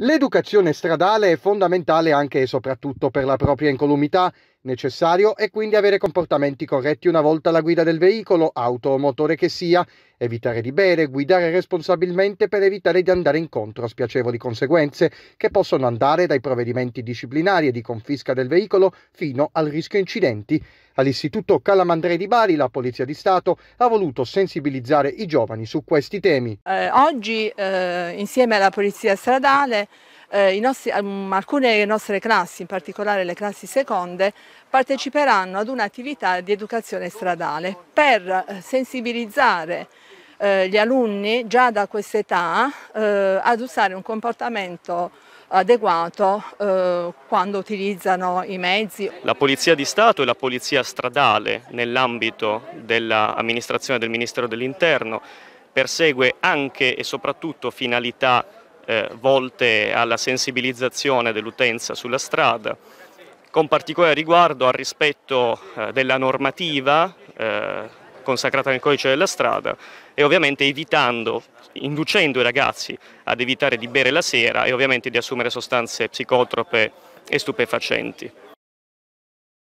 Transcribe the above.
L'educazione stradale è fondamentale anche e soprattutto per la propria incolumità Necessario è quindi avere comportamenti corretti una volta alla guida del veicolo, auto o motore che sia, evitare di bere, guidare responsabilmente per evitare di andare incontro a spiacevoli conseguenze che possono andare dai provvedimenti disciplinari e di confisca del veicolo fino al rischio incidenti. All'Istituto Calamandrei di Bari la Polizia di Stato ha voluto sensibilizzare i giovani su questi temi. Eh, oggi eh, insieme alla Polizia Stradale eh, nostri, um, alcune nostre classi, in particolare le classi seconde, parteciperanno ad un'attività di educazione stradale per eh, sensibilizzare eh, gli alunni già da quest'età eh, ad usare un comportamento adeguato eh, quando utilizzano i mezzi. La Polizia di Stato e la Polizia Stradale nell'ambito dell'amministrazione del Ministero dell'Interno persegue anche e soprattutto finalità eh, volte alla sensibilizzazione dell'utenza sulla strada, con particolare riguardo al rispetto eh, della normativa eh, consacrata nel codice della strada e ovviamente evitando, inducendo i ragazzi ad evitare di bere la sera e ovviamente di assumere sostanze psicotrope e stupefacenti.